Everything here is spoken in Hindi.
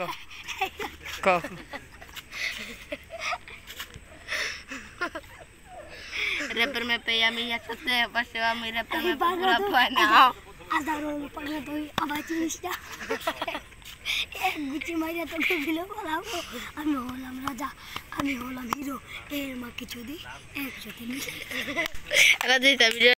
कफ रबर में पैया में या सबसे बसेवा में रबर में पूरा बनाओ हजारों रुपये तो आवाज निष्ठा গুচি মাইরা তোকে বিলে পালাবো আমি হলাম রাজা আমি হলাম হিরো এর মা কিছু দিই এক যদি